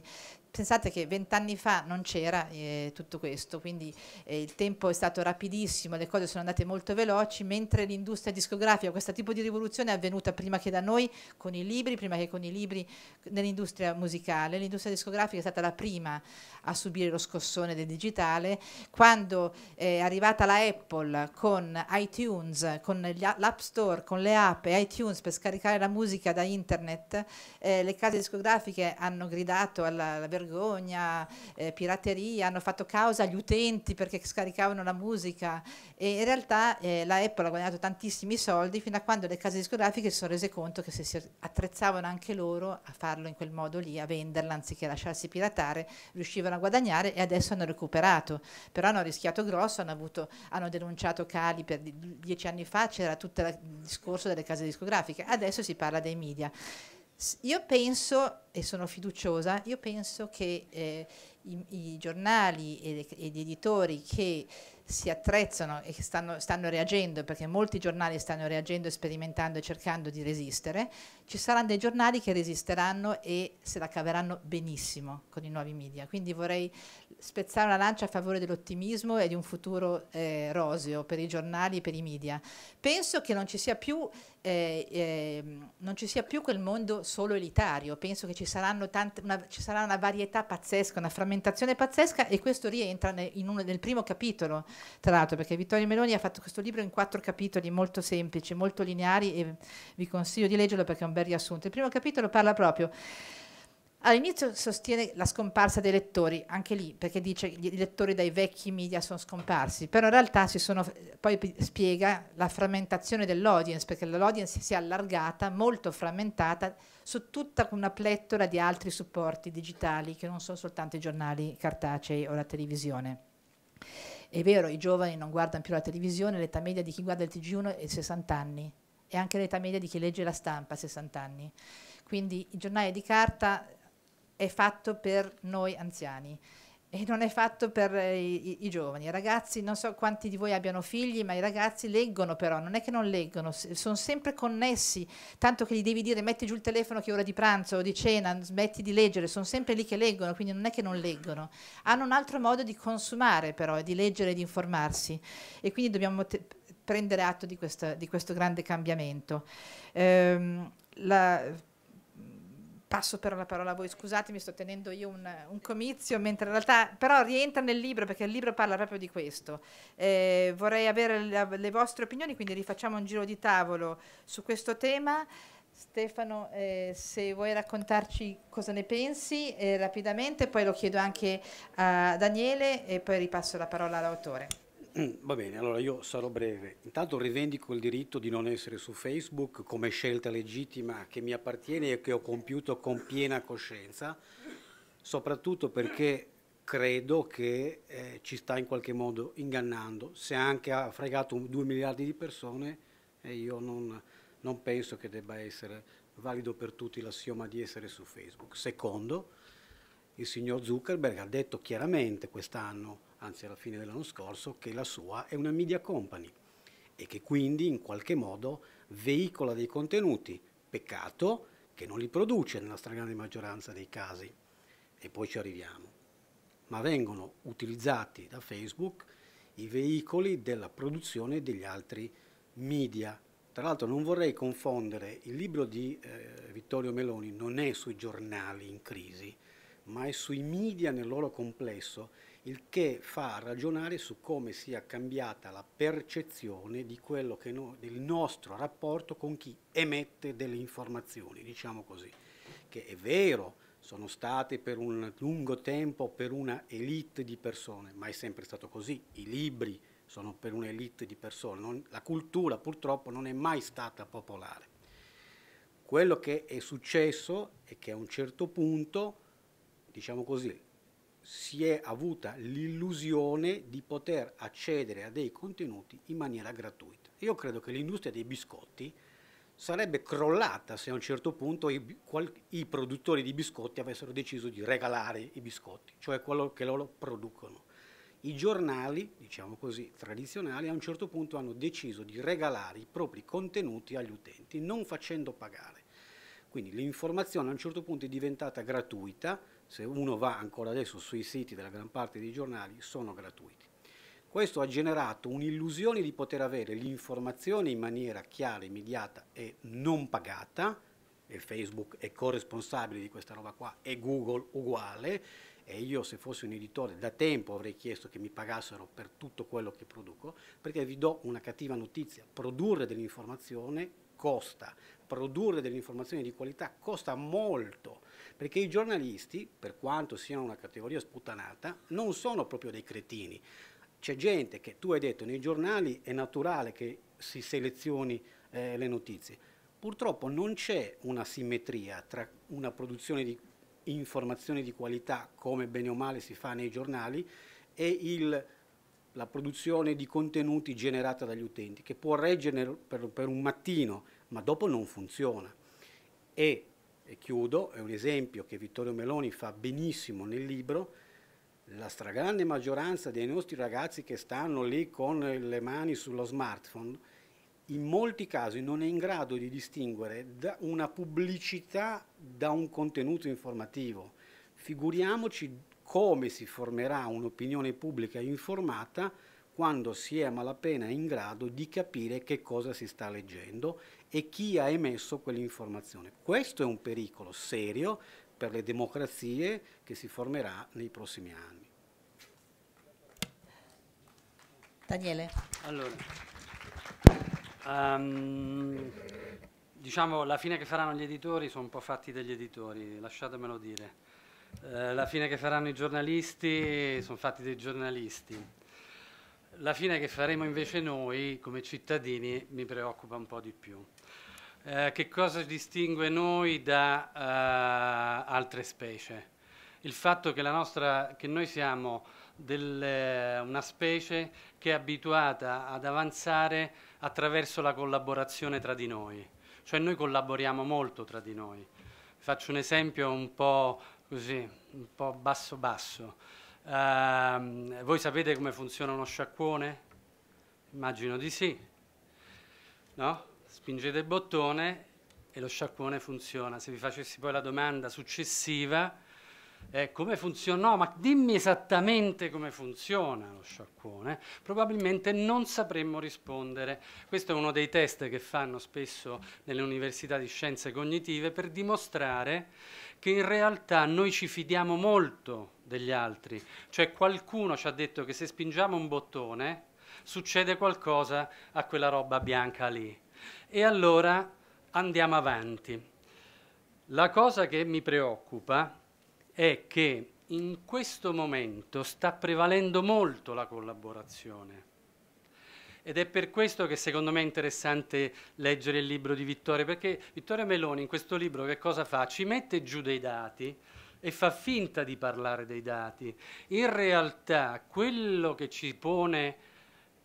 pensate che vent'anni fa non c'era eh, tutto questo, quindi eh, il tempo è stato rapidissimo, le cose sono andate molto veloci, mentre l'industria discografica, questo tipo di rivoluzione è avvenuta prima che da noi con i libri, prima che con i libri nell'industria musicale, l'industria discografica è stata la prima a subire lo scossone del digitale, quando eh, è arrivata la Apple con iTunes, con l'App Store, con le app e iTunes per scaricare la musica da internet, eh, le case discografiche hanno gridato alla, alla vergogna, eh, pirateria, hanno fatto causa agli utenti perché scaricavano la musica e in realtà eh, la Apple ha guadagnato tantissimi soldi fino a quando le case discografiche si sono rese conto che se si attrezzavano anche loro a farlo in quel modo lì, a venderla anziché lasciarsi piratare, riuscivano a guadagnare e adesso hanno recuperato, però hanno rischiato grosso, hanno, avuto, hanno denunciato cali per dieci anni fa, c'era tutto il discorso delle case discografiche, adesso si parla dei media. Io penso, e sono fiduciosa, io penso che eh, i, i, giornali e, e, gli editori che si attrezzano e che stanno, stanno reagendo, perché molti giornali stanno reagendo, sperimentando e cercando di resistere, ci saranno dei giornali che resisteranno e se la caveranno benissimo con i nuovi media. Quindi vorrei spezzare una lancia a favore dell'ottimismo e di un futuro eh, roseo per i giornali e per i media. Penso che non ci, più, eh, eh, non ci sia più, quel mondo solo elitario, penso che ci, saranno tante, una, ci, sarà una varietà pazzesca, una frammentazione pazzesca e questo rientra ne, uno, nel primo capitolo, tra l'altro, perché Vittorio Meloni ha fatto questo libro in quattro capitoli molto semplici, molto lineari e vi consiglio di leggerlo perché è un bel ben riassunto. Il primo capitolo parla proprio All'inizio sostiene la scomparsa dei lettori, anche lì, perché dice che i lettori dai vecchi media sono scomparsi, però in realtà si sono, poi spiega la frammentazione dell'audience, perché l'audience si è allargata, molto frammentata, su tutta una plettora di altri supporti digitali che non sono soltanto i giornali cartacei o la televisione. È vero, i giovani non guardano più la televisione, l'età media di chi guarda il TG1 è 60 anni, e anche l'età media di chi legge la stampa, 60 anni. Quindi il giornale di carta è fatto per noi anziani e non è fatto per eh, i, i, i, giovani. I ragazzi, non so quanti di voi abbiano figli, ma i ragazzi leggono però, non è che non leggono, sono sempre connessi, tanto che gli devi dire metti giù il telefono che è ora di pranzo o di cena, smetti di leggere, sono sempre lì che leggono, quindi non è che non leggono. Hanno un altro modo di consumare però, di leggere e di informarsi e quindi dobbiamo prendere atto di, questa, di questo grande cambiamento. Ehm, la, passo però la parola a voi, scusatemi, sto tenendo io un, un, comizio, mentre in realtà però rientra nel libro perché il libro parla proprio di questo. Eh, vorrei avere la, le vostre opinioni, quindi rifacciamo un giro di tavolo su questo tema. Stefano, eh, se vuoi raccontarci cosa ne pensi eh, rapidamente, poi lo chiedo anche a Daniele e poi ripasso la parola all'autore. Mm, va bene, allora io sarò breve. Intanto rivendico il diritto di non essere su Facebook come scelta legittima che mi appartiene e che ho compiuto con piena coscienza, soprattutto perché credo che eh, ci sta in qualche modo ingannando. Se anche ha fregato 2 miliardi di persone, eh, io non, non penso che debba essere valido per tutti l'assioma di essere su Facebook. Secondo, il signor Zuckerberg ha detto chiaramente quest'anno anzi alla fine dell'anno scorso, che la sua è una media company e che quindi in qualche modo veicola dei contenuti. Peccato che non li produce nella stragrande maggioranza dei casi, e poi ci arriviamo, ma vengono utilizzati da Facebook i veicoli della produzione degli altri media. Tra l'altro non vorrei confondere, il libro di eh, Vittorio Meloni non è sui giornali in crisi, ma è sui media nel loro complesso il che fa ragionare su come sia cambiata la percezione di quello che no, del nostro rapporto con chi emette delle informazioni, diciamo così, che è vero sono state per un lungo tempo per una elite di persone, ma è sempre stato così, i libri sono per un'elite di persone, non, la cultura purtroppo non è mai stata popolare. Quello che è successo è che a un certo punto, diciamo così, si è avuta l'illusione di poter accedere a dei contenuti in maniera gratuita. Io credo che l'industria dei biscotti sarebbe crollata se a un certo punto i, qual, i, produttori di biscotti avessero deciso di regalare i biscotti, cioè quello che loro producono. I giornali, diciamo così, tradizionali a un certo punto hanno deciso di regalare i propri contenuti agli utenti, non facendo pagare. Quindi l'informazione a un certo punto è diventata gratuita, se uno va ancora adesso sui siti della gran parte dei giornali, sono gratuiti. Questo ha generato un'illusione di poter avere l'informazione in maniera chiara, immediata e non pagata, e Facebook è corresponsabile di questa roba qua, e Google uguale, e io se fossi un editore da tempo avrei chiesto che mi pagassero per tutto quello che produco, perché vi do una cattiva notizia, produrre dell'informazione costa, produrre dell'informazione di qualità costa molto, perché i giornalisti, per quanto siano una categoria sputtanata, non sono proprio dei cretini. C'è gente che tu hai detto nei giornali è naturale che si selezioni eh, le notizie. Purtroppo non c'è una simmetria tra una produzione di informazioni di qualità, come bene o male si fa nei giornali, e il, la produzione di contenuti generata dagli utenti, che può reggere per, per un mattino, ma dopo non funziona. E e chiudo, è un esempio che Vittorio Meloni fa benissimo nel libro, la stragrande maggioranza dei nostri ragazzi che stanno lì con le mani sullo smartphone, in molti casi non è in grado di distinguere una pubblicità da un contenuto informativo. Figuriamoci come si formerà un'opinione pubblica informata quando si è a malapena in grado di capire che cosa si sta leggendo e chi ha emesso quell'informazione. Questo è un pericolo serio per le democrazie che si formerà nei prossimi anni. Daniele. Allora, um, diciamo la fine che faranno gli editori sono un po' fatti degli editori, lasciatemelo dire. Eh, la fine che faranno i giornalisti sono fatti dei giornalisti la fine che faremo invece noi come cittadini mi preoccupa un po' di più. Eh, che cosa distingue noi da eh, altre specie? Il fatto che, nostra, che noi siamo delle, una specie che è abituata ad avanzare attraverso la collaborazione tra di noi, cioè noi collaboriamo molto tra di noi. Faccio un esempio un po' così, un po' basso basso. Uh, voi sapete come funziona uno sciacquone? Immagino di sì. No? Spingete il bottone e lo sciacquone funziona. Se vi facessi poi la domanda successiva, eh, come funziona? No, ma dimmi esattamente come funziona lo sciacquone, probabilmente non sapremmo rispondere. Questo è uno dei test che fanno spesso nelle università di scienze cognitive per dimostrare che in realtà noi ci fidiamo molto degli altri. Cioè qualcuno ci ha detto che se spingiamo un bottone succede qualcosa a quella roba bianca lì. E allora andiamo avanti. La cosa che mi preoccupa è che in questo momento sta prevalendo molto la collaborazione. Ed è per questo che secondo me è interessante leggere il libro di Vittorio, perché Vittorio Meloni in questo libro che cosa fa? Ci mette giù dei dati, e fa finta di parlare dei dati. In realtà quello che ci pone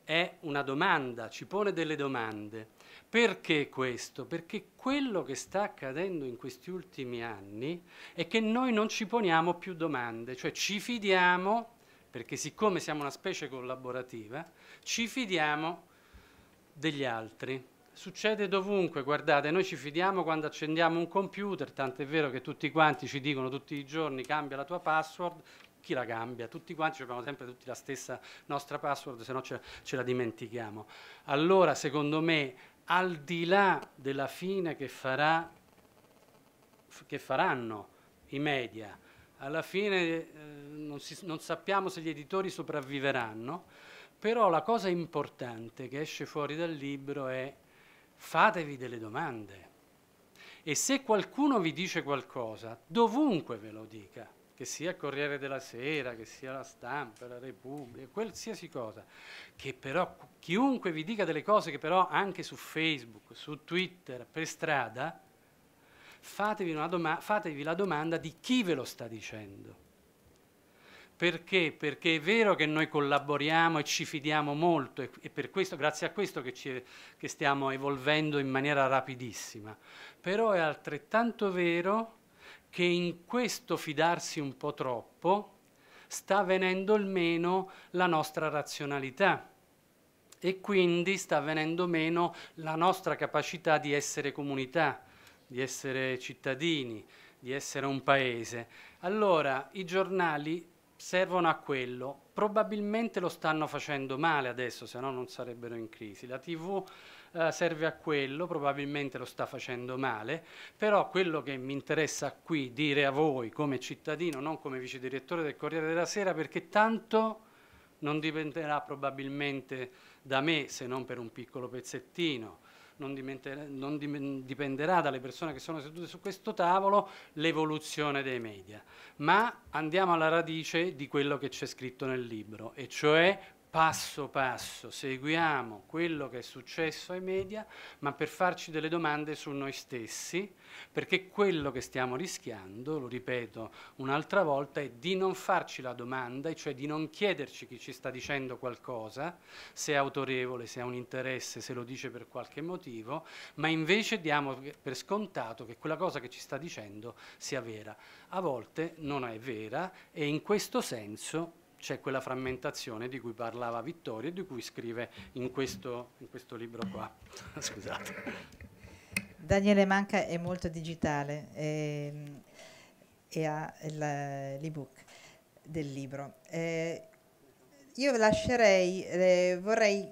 è una domanda, ci pone delle domande. Perché questo? Perché quello che sta accadendo in questi ultimi anni è che noi non ci poniamo più domande, cioè ci fidiamo, perché siccome siamo una specie collaborativa, ci fidiamo degli altri. Succede dovunque, guardate, noi ci fidiamo quando accendiamo un computer, tanto è vero che tutti quanti ci dicono tutti i giorni cambia la tua password, chi la cambia? Tutti quanti abbiamo sempre tutti la stessa nostra password, se no ce, ce la dimentichiamo. Allora, secondo me, al di là della fine che, farà, che faranno i media, alla fine eh, non, si, non sappiamo se gli editori sopravviveranno, però la cosa importante che esce fuori dal libro è fatevi delle domande. E se qualcuno vi dice qualcosa, dovunque ve lo dica, che sia Corriere della Sera, che sia la Stampa, la Repubblica, qualsiasi cosa, che però chiunque vi dica delle cose che però anche su Facebook, su Twitter, per strada, fatevi, fatevi la domanda di chi ve lo sta dicendo. Perché? Perché è vero che noi collaboriamo e ci fidiamo molto e, e per questo, grazie a questo che, ci, che stiamo evolvendo in maniera rapidissima, però è altrettanto vero che in questo fidarsi un po' troppo sta venendo il meno la nostra razionalità e quindi sta venendo meno la nostra capacità di essere comunità, di essere cittadini, di essere un paese. Allora i giornali servono a quello. Probabilmente lo stanno facendo male adesso, se no non sarebbero in crisi. La TV eh, serve a quello, probabilmente lo sta facendo male, però quello che mi interessa qui dire a voi come cittadino, non come vice direttore del Corriere della Sera, perché tanto non dipenderà probabilmente da me se non per un piccolo pezzettino non, non dipenderà dalle persone che sono sedute su questo tavolo l'evoluzione dei media, ma andiamo alla radice di quello che c'è scritto nel libro, e cioè passo passo, seguiamo quello che è successo ai media, ma per farci delle domande su noi stessi, perché quello che stiamo rischiando, lo ripeto un'altra volta, è di non farci la domanda, cioè di non chiederci chi ci sta dicendo qualcosa, se è autorevole, se ha un interesse, se lo dice per qualche motivo, ma invece diamo per scontato che quella cosa che ci sta dicendo sia vera. A volte non è vera e in questo senso c'è quella frammentazione di cui parlava Vittorio e di cui scrive in questo, in questo libro qua. Scusate. Daniele Manca è molto digitale e, e ha l'ebook del libro. Eh, io lascerei, eh, vorrei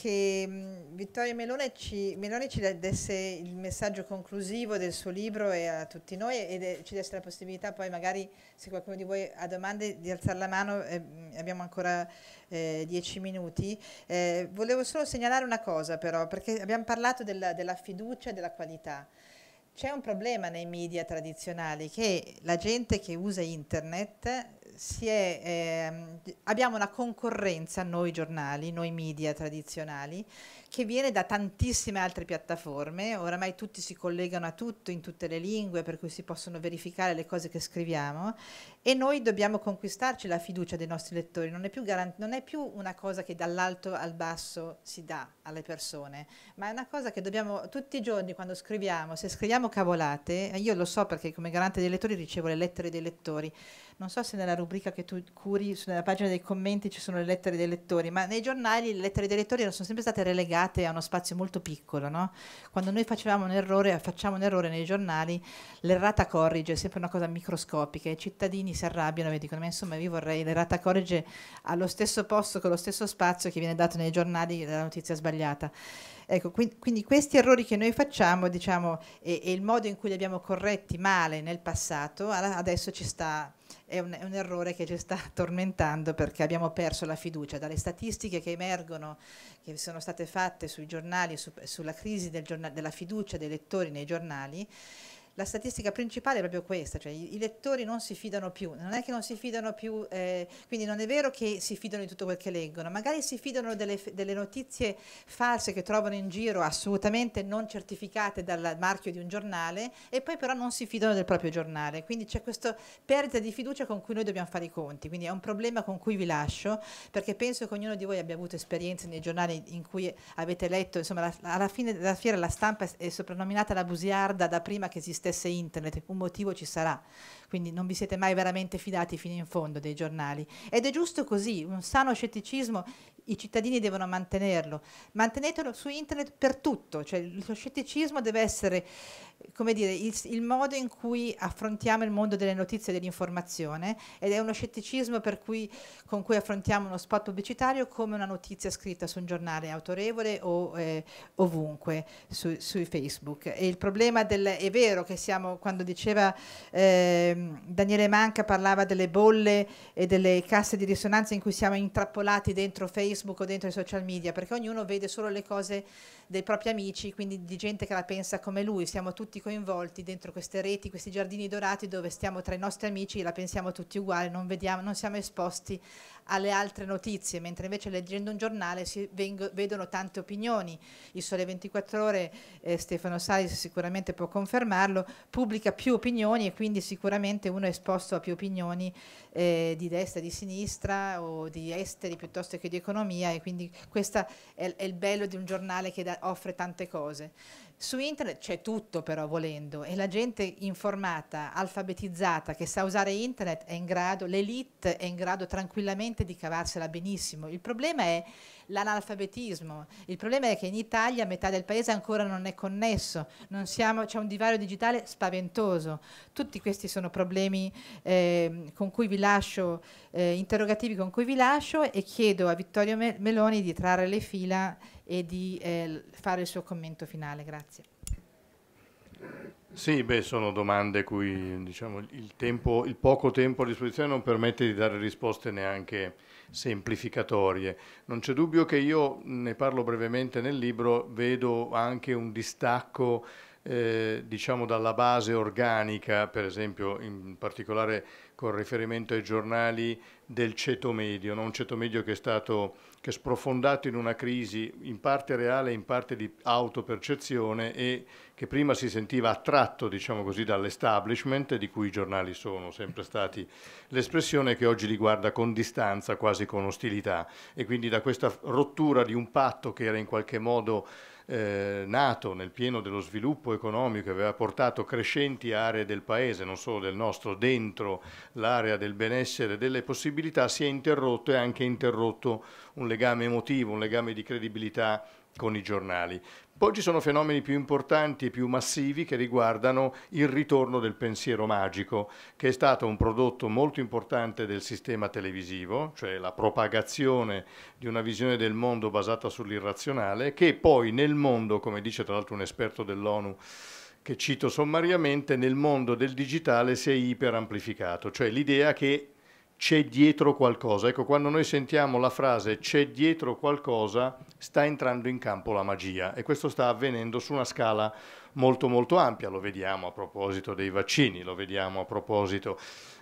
che Vittorio Melone ci, Melone ci, desse il messaggio conclusivo del suo libro e a tutti noi e ci desse la possibilità poi magari se qualcuno di voi ha domande di alzare la mano, eh, abbiamo ancora eh, dieci minuti. Eh, volevo solo segnalare una cosa però, perché abbiamo parlato della, della fiducia e della qualità. C'è un problema nei media tradizionali che la gente che usa internet è, eh, abbiamo una concorrenza noi giornali, noi media tradizionali, che viene da tantissime altre piattaforme, oramai tutti si collegano a tutto in tutte le lingue per cui si possono verificare le cose che scriviamo e noi dobbiamo conquistarci la fiducia dei nostri lettori, non è più, non è più una cosa che dall'alto al basso si dà alle persone, ma è una cosa che dobbiamo tutti i giorni quando scriviamo, se scriviamo cavolate, io lo so perché come garante dei lettori ricevo le lettere dei lettori, non so se nella rubrica che tu curi, nella pagina dei commenti ci sono le lettere dei lettori, ma nei giornali le lettere dei lettori sono sempre state relegate a uno spazio molto piccolo, no? Quando noi facevamo un errore, facciamo un errore nei giornali, l'errata corrige è sempre una cosa microscopica, i cittadini si arrabbiano e dicono, ma insomma io vorrei l'errata corrige allo stesso posto, con lo stesso spazio che viene dato nei giornali la notizia sbagliata. Ecco, quindi, quindi, questi errori che noi facciamo diciamo, e, e, il modo in cui li abbiamo corretti male nel passato adesso ci sta è un, è un, errore che ci sta tormentando perché abbiamo perso la fiducia. Dalle statistiche che emergono, che sono state fatte sui giornali, su, sulla crisi del giornale, della fiducia dei lettori nei giornali, la statistica principale è proprio questa, cioè i, lettori non si fidano più, non è che non si fidano più, eh, quindi non è vero che si fidano di tutto quel che leggono, magari si fidano delle, delle notizie false che trovano in giro assolutamente non certificate dal marchio di un giornale e poi però non si fidano del proprio giornale, quindi c'è questa perdita di fiducia con cui noi dobbiamo fare i conti, quindi è un problema con cui vi lascio perché penso che ognuno di voi abbia avuto esperienze nei giornali in cui avete letto, insomma la, alla fine della fiera la stampa è, soprannominata la busiarda da prima che esisteva esistesse internet, un motivo ci sarà quindi non vi siete mai veramente fidati fino in fondo dei giornali. Ed è giusto così, un sano scetticismo i cittadini devono mantenerlo, mantenetelo su internet per tutto, cioè lo scetticismo deve essere come dire, il, il modo in cui affrontiamo il mondo delle notizie e dell'informazione ed è uno scetticismo cui, con cui affrontiamo uno spot pubblicitario come una notizia scritta su un giornale autorevole o eh, ovunque su, su Facebook. E il problema del, è vero che siamo, quando diceva eh, Ehm, Daniele Manca parlava delle bolle e delle casse di risonanza in cui siamo intrappolati dentro Facebook o dentro i social media, perché ognuno vede solo le cose dei propri amici, quindi di gente che la pensa come lui, siamo tutti coinvolti dentro queste reti, questi giardini dorati dove stiamo tra i nostri amici e la pensiamo tutti uguali, non, vediamo, non siamo esposti alle altre notizie, mentre invece leggendo un giornale si vengo, vedono tante opinioni. Il Sole 24 Ore, eh, Stefano Salis sicuramente può confermarlo, pubblica più opinioni e quindi sicuramente uno è esposto a più opinioni eh, di destra, di sinistra o di esteri piuttosto che di economia e quindi questo è, è il bello di un giornale che da, offre tante cose. Su internet c'è tutto però volendo e la gente informata, alfabetizzata, che sa usare internet è in grado, l'elite è in grado tranquillamente di cavarsela benissimo. Il problema è l'analfabetismo, il problema è che in Italia metà del paese ancora non è connesso, non siamo, c'è un divario digitale spaventoso. Tutti questi sono problemi eh, con cui vi lascio, eh, interrogativi con cui vi lascio e chiedo a Vittorio Meloni di trarre le fila e di eh, fare il suo commento finale. Grazie. Sì, beh, sono domande cui diciamo, il, tempo, il, poco tempo a disposizione non permette di dare risposte neanche semplificatorie. Non c'è dubbio che io, ne parlo brevemente nel libro, vedo anche un distacco eh, diciamo dalla base organica, per esempio in particolare con riferimento ai giornali del ceto medio, no? un ceto medio che è stato che sprofondato in una crisi in parte reale in parte di autopercezione e che prima si sentiva attratto, diciamo così, dall'establishment di cui i giornali sono sempre stati l'espressione che oggi li guarda con distanza, quasi con ostilità e quindi da questa rottura di un patto che era in qualche modo eh, nato nel pieno dello sviluppo economico e aveva portato crescenti aree del paese, non solo del nostro, dentro l'area del benessere e delle possibilità, si è interrotto e anche interrotto un legame emotivo, un legame di credibilità con i giornali. Poi ci sono fenomeni più importanti e più massivi che riguardano il ritorno del pensiero magico, che è stato un prodotto molto importante del sistema televisivo, cioè la propagazione di una visione del mondo basata sull'irrazionale, che poi nel mondo, come dice tra l'altro un esperto dell'ONU, che cito sommariamente, nel mondo del digitale si è iperamplificato, cioè l'idea che c'è dietro qualcosa. Ecco, quando noi sentiamo la frase c'è dietro qualcosa, sta entrando in campo la magia e questo sta avvenendo su una scala molto molto ampia, lo vediamo a proposito dei vaccini, lo vediamo a proposito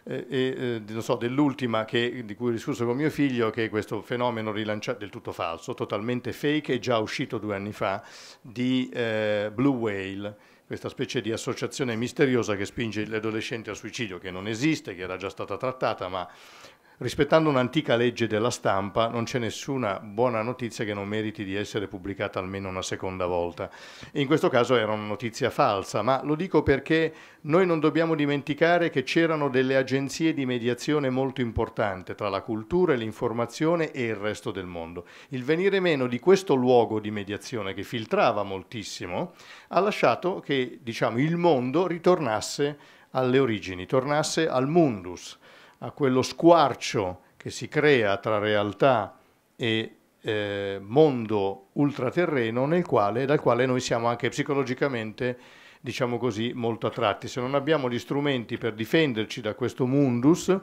eh, eh, so, dell'ultima di cui ho discusso con mio figlio, che è questo fenomeno rilanciato del tutto falso, totalmente fake è già uscito due anni fa, di eh, Blue Whale questa specie di associazione misteriosa che spinge l'adolescente al suicidio, che non esiste, che era già stata trattata, ma Rispettando un'antica legge della stampa, non c'è nessuna buona notizia che non meriti di essere pubblicata almeno una seconda volta. In questo caso era una notizia falsa, ma lo dico perché noi non dobbiamo dimenticare che c'erano delle agenzie di mediazione molto importanti tra la cultura e l'informazione e il resto del mondo. Il venire meno di questo luogo di mediazione che filtrava moltissimo ha lasciato che diciamo, il mondo ritornasse alle origini, tornasse al mundus a quello squarcio che si crea tra realtà e eh, mondo ultraterreno quale, dal quale noi siamo anche psicologicamente, diciamo così, molto attratti. Se non abbiamo gli strumenti per difenderci da questo mundus,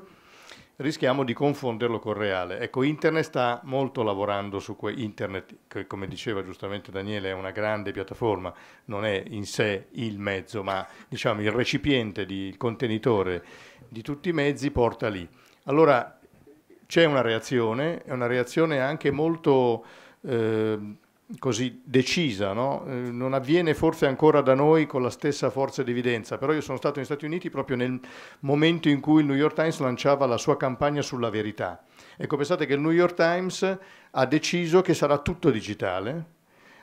rischiamo di confonderlo col reale. Ecco, Internet sta molto lavorando su questo. Internet, che come diceva giustamente Daniele, è una grande piattaforma, non è in sé il mezzo, ma diciamo il recipiente, di, il contenitore di tutti i mezzi porta lì. Allora c'è una reazione, è una reazione anche molto... Eh, così decisa, no? eh, non avviene forse ancora da noi con la stessa forza di evidenza, però io sono stato negli Stati Uniti proprio nel momento in cui il New York Times lanciava la sua campagna sulla verità. Ecco, pensate che il New York Times ha deciso che sarà tutto digitale,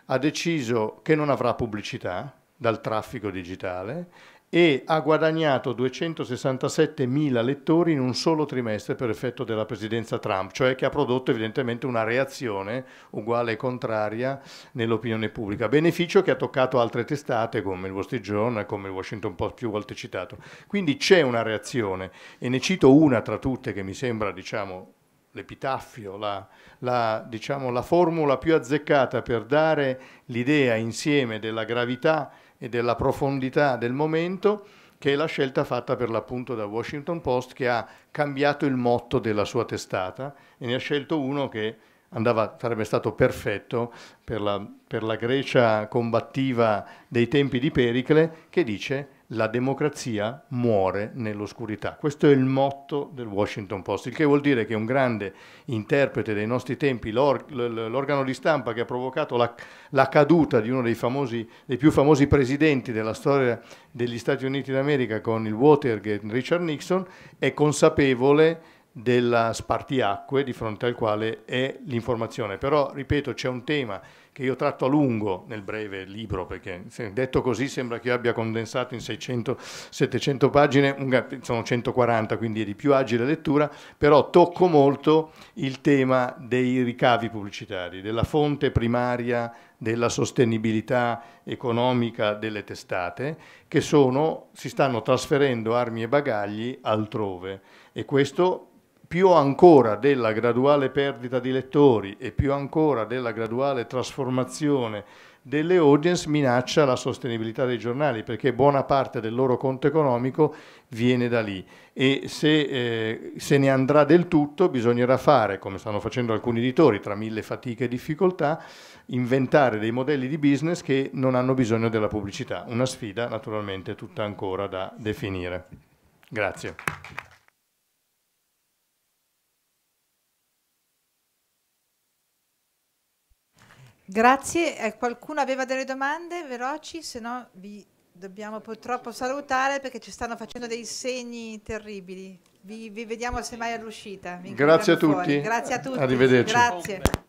ha deciso che non avrà pubblicità dal traffico digitale, e ha guadagnato 267 mila lettori in un solo trimestre per effetto della presidenza Trump, cioè che ha prodotto evidentemente una reazione uguale e contraria nell'opinione pubblica, beneficio che ha toccato altre testate come il Wall Street Journal, come il Washington Post più volte citato. Quindi c'è una reazione e ne cito una tra tutte che mi sembra diciamo l'epitaffio, la, la, diciamo, la formula più azzeccata per dare l'idea insieme della gravità e della profondità del momento, che è la scelta fatta per l'appunto da Washington Post, che ha cambiato il motto della sua testata e ne ha scelto uno che andava, sarebbe stato perfetto per la, per la Grecia combattiva dei tempi di Pericle, che dice la democrazia muore nell'oscurità. Questo è il motto del Washington Post, il che vuol dire che un grande interprete dei nostri tempi, l'organo di stampa che ha provocato la, la caduta di uno dei, famosi, dei, più famosi presidenti della storia degli Stati Uniti d'America con il Watergate, Richard Nixon, è consapevole della spartiacque di fronte al quale è l'informazione. Però, ripeto, c'è un tema che io tratto a lungo nel breve libro, perché detto così sembra che io abbia condensato in 600-700 pagine, sono 140 quindi è di più agile lettura, però tocco molto il tema dei ricavi pubblicitari, della fonte primaria della sostenibilità economica delle testate che sono, si stanno trasferendo armi e bagagli altrove e questo più ancora della graduale perdita di lettori e più ancora della graduale trasformazione delle audience minaccia la sostenibilità dei giornali perché buona parte del loro conto economico viene da lì e se, eh, se ne andrà del tutto bisognerà fare, come stanno facendo alcuni editori tra mille fatiche e difficoltà, inventare dei modelli di business che non hanno bisogno della pubblicità, una sfida naturalmente tutta ancora da definire. Grazie. Grazie, eh, qualcuno aveva delle domande veloci, se no vi dobbiamo purtroppo salutare perché ci stanno facendo dei segni terribili. Vi, vi vediamo semmai all'uscita. Grazie a tutti. Fuori. Grazie a tutti. Arrivederci. Grazie.